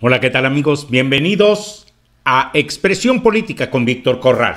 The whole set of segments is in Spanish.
Hola, ¿qué tal amigos? Bienvenidos a Expresión Política con Víctor Corral.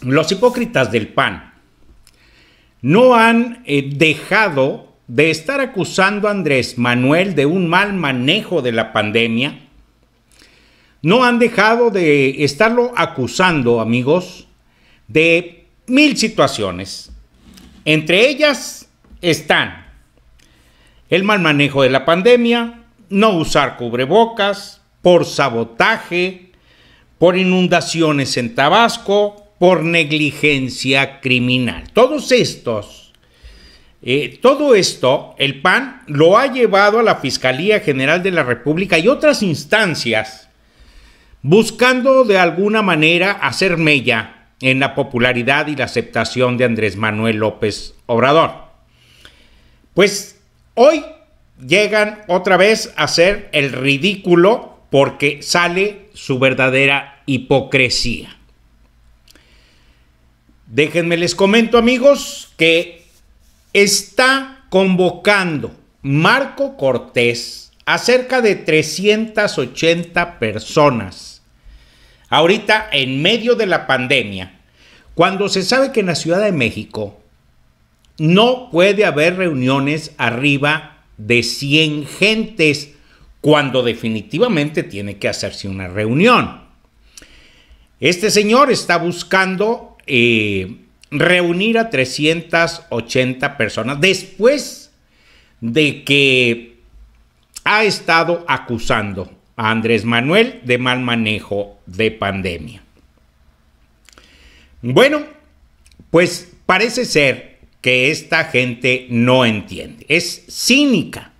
Los hipócritas del PAN no han eh, dejado de estar acusando a Andrés Manuel de un mal manejo de la pandemia. No han dejado de estarlo acusando, amigos, de mil situaciones. Entre ellas están el mal manejo de la pandemia, no usar cubrebocas, por sabotaje, por inundaciones en Tabasco, por negligencia criminal. Todos estos, eh, todo esto, el PAN lo ha llevado a la Fiscalía General de la República y otras instancias, buscando de alguna manera hacer mella en la popularidad y la aceptación de Andrés Manuel López Obrador. Pues hoy llegan otra vez a hacer el ridículo porque sale su verdadera hipocresía. Déjenme les comento amigos que está convocando Marco Cortés a cerca de 380 personas. Ahorita en medio de la pandemia, cuando se sabe que en la Ciudad de México no puede haber reuniones arriba de 100 gentes cuando definitivamente tiene que hacerse una reunión. Este señor está buscando eh, reunir a 380 personas después de que ha estado acusando a Andrés Manuel de mal manejo de pandemia. Bueno, pues parece ser que esta gente no entiende. Es cínica.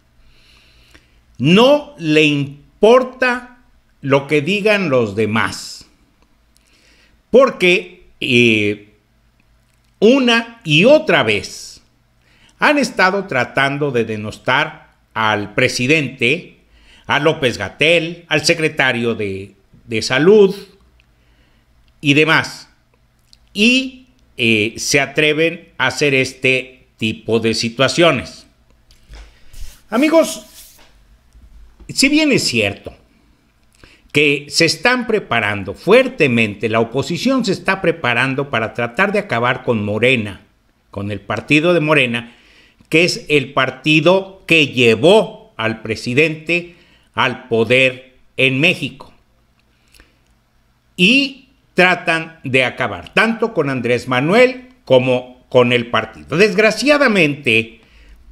No le importa lo que digan los demás. Porque eh, una y otra vez han estado tratando de denostar al presidente, a López Gatel, al secretario de, de salud y demás. Y eh, se atreven a hacer este tipo de situaciones. Amigos, si bien es cierto que se están preparando fuertemente, la oposición se está preparando para tratar de acabar con Morena, con el partido de Morena, que es el partido que llevó al presidente al poder en México. Y tratan de acabar, tanto con Andrés Manuel como con el partido. Desgraciadamente,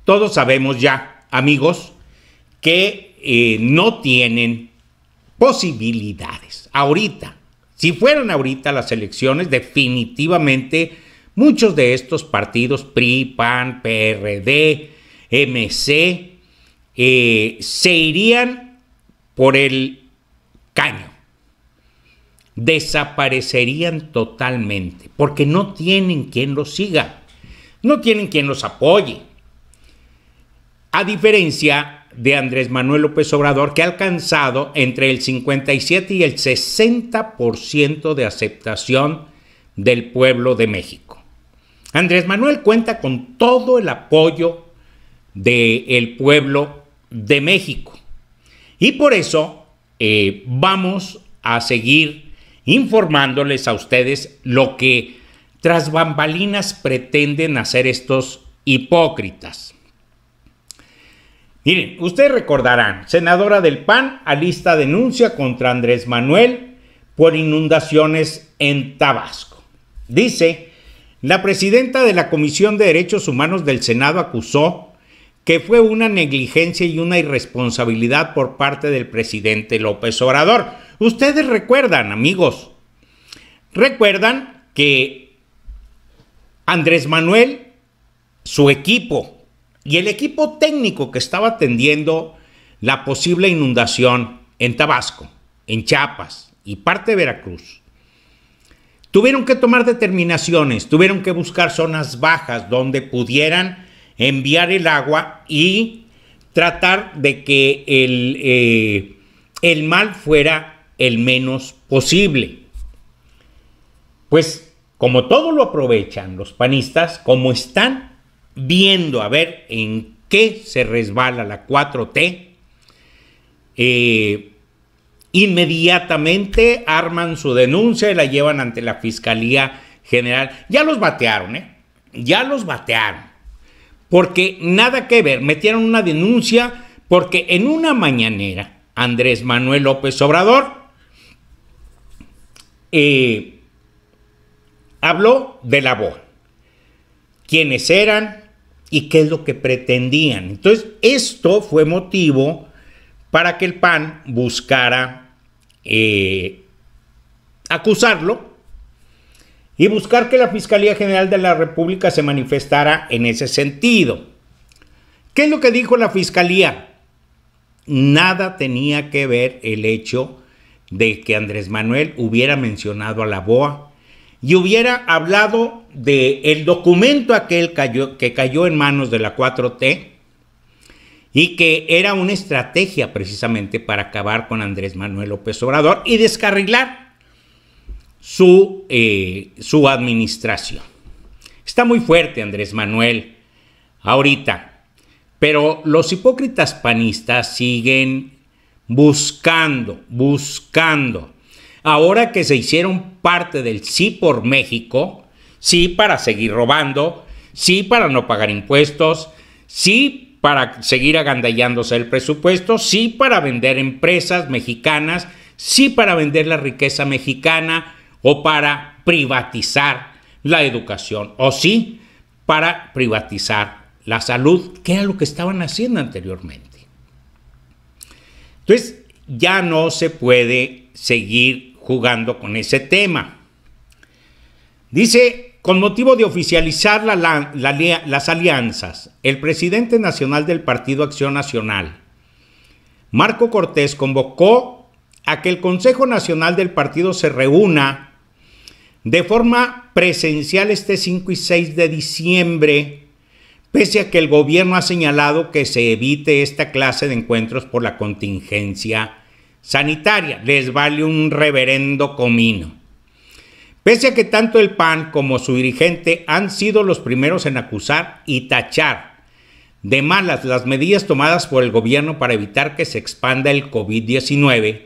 todos sabemos ya, amigos, que eh, no tienen posibilidades ahorita. Si fueran ahorita las elecciones, definitivamente muchos de estos partidos, PRI, PAN, PRD, MC, eh, se irían por el caño desaparecerían totalmente, porque no tienen quien los siga, no tienen quien los apoye. A diferencia de Andrés Manuel López Obrador, que ha alcanzado entre el 57 y el 60% de aceptación del pueblo de México. Andrés Manuel cuenta con todo el apoyo del pueblo de México. Y por eso eh, vamos a seguir informándoles a ustedes lo que tras bambalinas pretenden hacer estos hipócritas. Miren, ustedes recordarán, senadora del PAN alista denuncia contra Andrés Manuel por inundaciones en Tabasco. Dice, la presidenta de la Comisión de Derechos Humanos del Senado acusó que fue una negligencia y una irresponsabilidad por parte del presidente López Obrador. Ustedes recuerdan, amigos, recuerdan que Andrés Manuel, su equipo y el equipo técnico que estaba atendiendo la posible inundación en Tabasco, en Chiapas y parte de Veracruz, tuvieron que tomar determinaciones, tuvieron que buscar zonas bajas donde pudieran enviar el agua y tratar de que el, eh, el mal fuera el menos posible. Pues como todo lo aprovechan los panistas, como están viendo a ver en qué se resbala la 4T, eh, inmediatamente arman su denuncia y la llevan ante la Fiscalía General. Ya los batearon, ¿eh? Ya los batearon. Porque nada que ver, metieron una denuncia porque en una mañanera Andrés Manuel López Obrador habló de la voz quiénes eran y qué es lo que pretendían. Entonces, esto fue motivo para que el PAN buscara eh, acusarlo y buscar que la Fiscalía General de la República se manifestara en ese sentido. ¿Qué es lo que dijo la Fiscalía? Nada tenía que ver el hecho de que Andrés Manuel hubiera mencionado a la BOA y hubiera hablado de el documento aquel cayó, que cayó en manos de la 4T y que era una estrategia precisamente para acabar con Andrés Manuel López Obrador y descarrilar su, eh, su administración. Está muy fuerte Andrés Manuel ahorita, pero los hipócritas panistas siguen buscando, buscando. Ahora que se hicieron parte del sí por México, sí para seguir robando, sí para no pagar impuestos, sí para seguir agandallándose el presupuesto, sí para vender empresas mexicanas, sí para vender la riqueza mexicana o para privatizar la educación o sí para privatizar la salud, que era lo que estaban haciendo anteriormente. Entonces, ya no se puede seguir jugando con ese tema. Dice, con motivo de oficializar las alianzas, el presidente nacional del Partido Acción Nacional, Marco Cortés, convocó a que el Consejo Nacional del Partido se reúna de forma presencial este 5 y 6 de diciembre pese a que el gobierno ha señalado que se evite esta clase de encuentros por la contingencia sanitaria. Les vale un reverendo comino. Pese a que tanto el PAN como su dirigente han sido los primeros en acusar y tachar de malas las medidas tomadas por el gobierno para evitar que se expanda el COVID-19,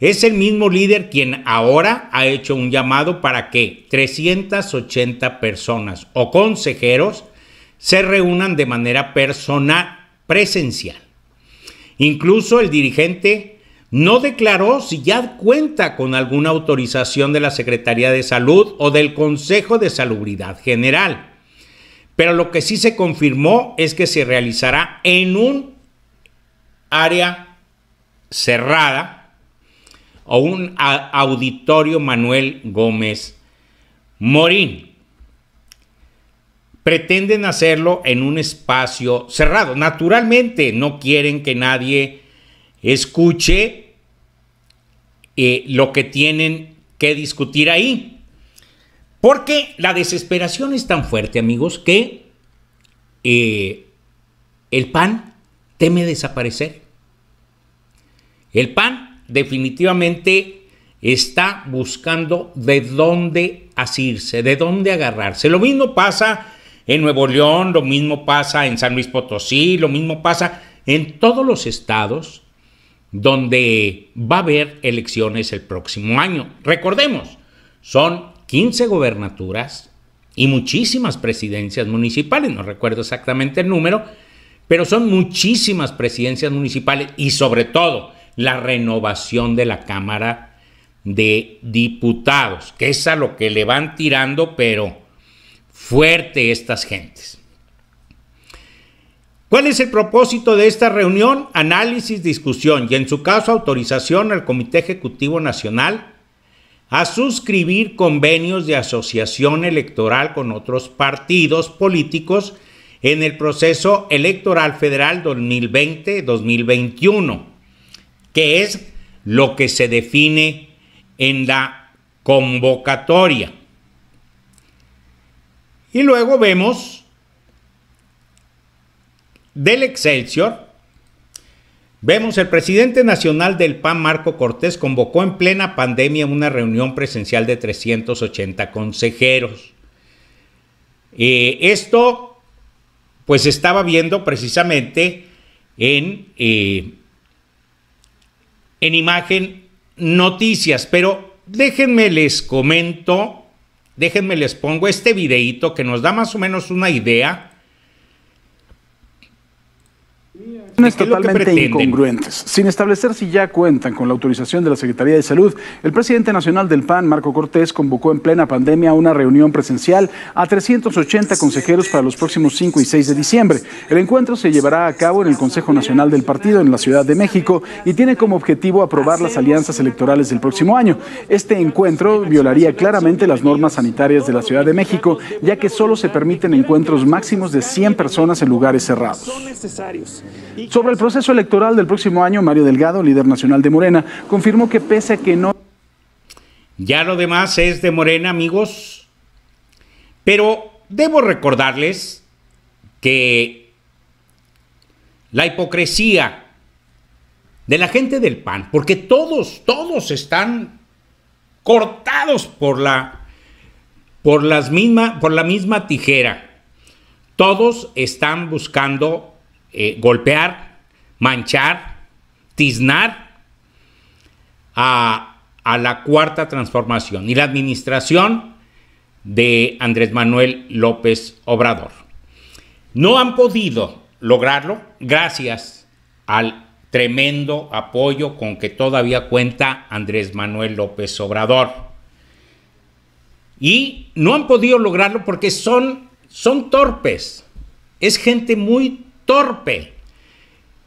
es el mismo líder quien ahora ha hecho un llamado para que 380 personas o consejeros se reúnan de manera personal, presencial. Incluso el dirigente no declaró si ya cuenta con alguna autorización de la Secretaría de Salud o del Consejo de Salubridad General. Pero lo que sí se confirmó es que se realizará en un área cerrada o un auditorio Manuel Gómez Morín pretenden hacerlo en un espacio cerrado. Naturalmente, no quieren que nadie escuche eh, lo que tienen que discutir ahí. Porque la desesperación es tan fuerte, amigos, que eh, el PAN teme desaparecer. El PAN definitivamente está buscando de dónde asirse, de dónde agarrarse. Lo mismo pasa en Nuevo León, lo mismo pasa en San Luis Potosí, lo mismo pasa en todos los estados donde va a haber elecciones el próximo año. Recordemos, son 15 gobernaturas y muchísimas presidencias municipales, no recuerdo exactamente el número, pero son muchísimas presidencias municipales y sobre todo la renovación de la Cámara de Diputados, que es a lo que le van tirando, pero fuerte estas gentes. ¿Cuál es el propósito de esta reunión? Análisis, discusión y en su caso autorización al Comité Ejecutivo Nacional a suscribir convenios de asociación electoral con otros partidos políticos en el proceso electoral federal 2020-2021, que es lo que se define en la convocatoria. Y luego vemos del Excelsior, Vemos, el presidente nacional del PAN, Marco Cortés, convocó en plena pandemia una reunión presencial de 380 consejeros. Eh, esto, pues, estaba viendo precisamente en, eh, en imagen noticias, pero déjenme les comento Déjenme les pongo este videito que nos da más o menos una idea totalmente incongruentes. Sin establecer si ya cuentan con la autorización de la Secretaría de Salud, el presidente nacional del PAN, Marco Cortés, convocó en plena pandemia una reunión presencial a 380 consejeros para los próximos 5 y 6 de diciembre. El encuentro se llevará a cabo en el Consejo Nacional del Partido en la Ciudad de México y tiene como objetivo aprobar las alianzas electorales del próximo año. Este encuentro violaría claramente las normas sanitarias de la Ciudad de México, ya que solo se permiten encuentros máximos de 100 personas en lugares cerrados. Sobre el proceso electoral del próximo año, Mario Delgado, líder nacional de Morena, confirmó que pese a que no... Ya lo demás es de Morena, amigos. Pero debo recordarles que la hipocresía de la gente del PAN, porque todos, todos están cortados por la, por por la misma tijera. Todos están buscando eh, golpear, manchar, tiznar a, la cuarta transformación y la administración de Andrés Manuel López Obrador. No han podido lograrlo gracias al tremendo apoyo con que todavía cuenta Andrés Manuel López Obrador. Y no han podido lograrlo porque son, son torpes. Es gente muy torpe.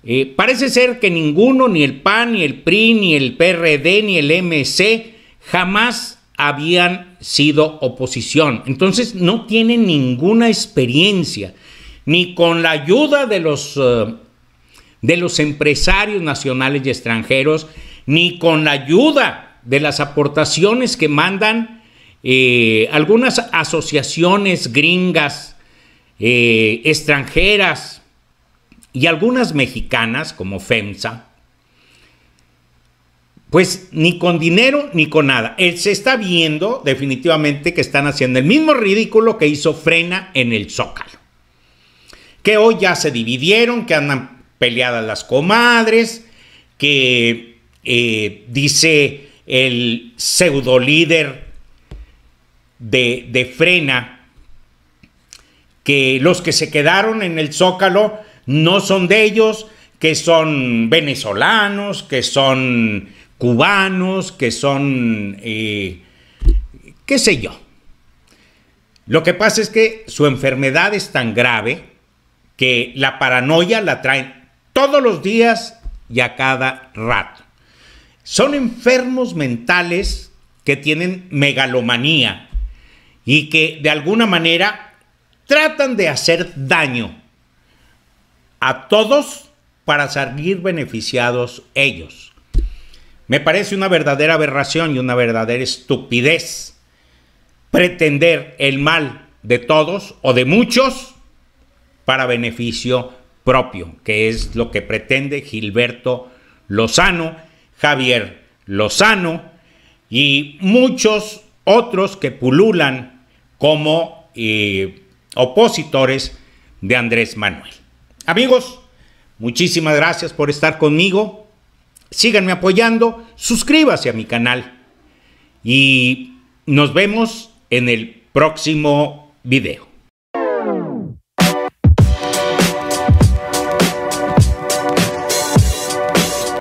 Eh, parece ser que ninguno, ni el PAN, ni el PRI, ni el PRD, ni el MC, jamás habían sido oposición. Entonces no tienen ninguna experiencia, ni con la ayuda de los, eh, de los empresarios nacionales y extranjeros, ni con la ayuda de las aportaciones que mandan eh, algunas asociaciones gringas, extranjeras, y algunas mexicanas como FEMSA, pues ni con dinero ni con nada. Eh, se está viendo definitivamente que están haciendo el mismo ridículo que hizo Frena en el Zócalo. Que hoy ya se dividieron, que andan peleadas las comadres, que eh, dice el pseudo líder de, de Frena que los que se quedaron en el Zócalo no son de ellos, que son venezolanos, que son cubanos, que son, eh, qué sé yo. Lo que pasa es que su enfermedad es tan grave que la paranoia la traen todos los días y a cada rato. Son enfermos mentales que tienen megalomanía y que de alguna manera tratan de hacer daño a todos para salir beneficiados ellos. Me parece una verdadera aberración y una verdadera estupidez pretender el mal de todos o de muchos para beneficio propio, que es lo que pretende Gilberto Lozano, Javier Lozano y muchos otros que pululan como eh, opositores de Andrés Manuel. Amigos, muchísimas gracias por estar conmigo. Síganme apoyando, suscríbase a mi canal y nos vemos en el próximo video.